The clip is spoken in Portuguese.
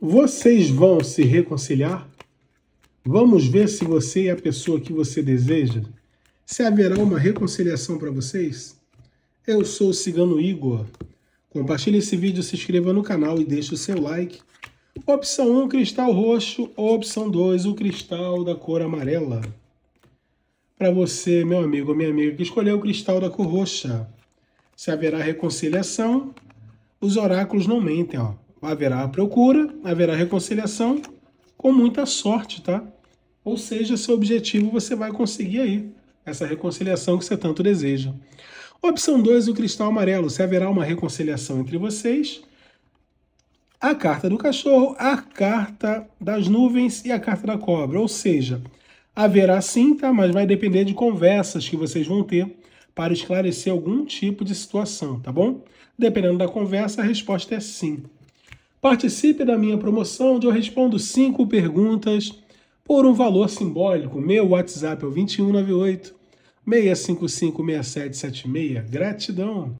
Vocês vão se reconciliar? Vamos ver se você é a pessoa que você deseja, se haverá uma reconciliação para vocês? Eu sou o Cigano Igor. Compartilhe esse vídeo, se inscreva no canal e deixe o seu like. Opção 1, um, cristal roxo. Opção 2, o cristal da cor amarela. Para você, meu amigo ou minha amiga, que escolheu o cristal da cor roxa. Se haverá reconciliação, os oráculos não mentem, ó haverá a procura, haverá a reconciliação, com muita sorte, tá? Ou seja, seu objetivo você vai conseguir aí, essa reconciliação que você tanto deseja. Opção 2, o cristal amarelo. Se haverá uma reconciliação entre vocês, a carta do cachorro, a carta das nuvens e a carta da cobra. Ou seja, haverá sim, tá? Mas vai depender de conversas que vocês vão ter para esclarecer algum tipo de situação, tá bom? Dependendo da conversa, a resposta é sim. Participe da minha promoção onde eu respondo cinco perguntas por um valor simbólico. Meu WhatsApp é o 2198 655 6776. Gratidão!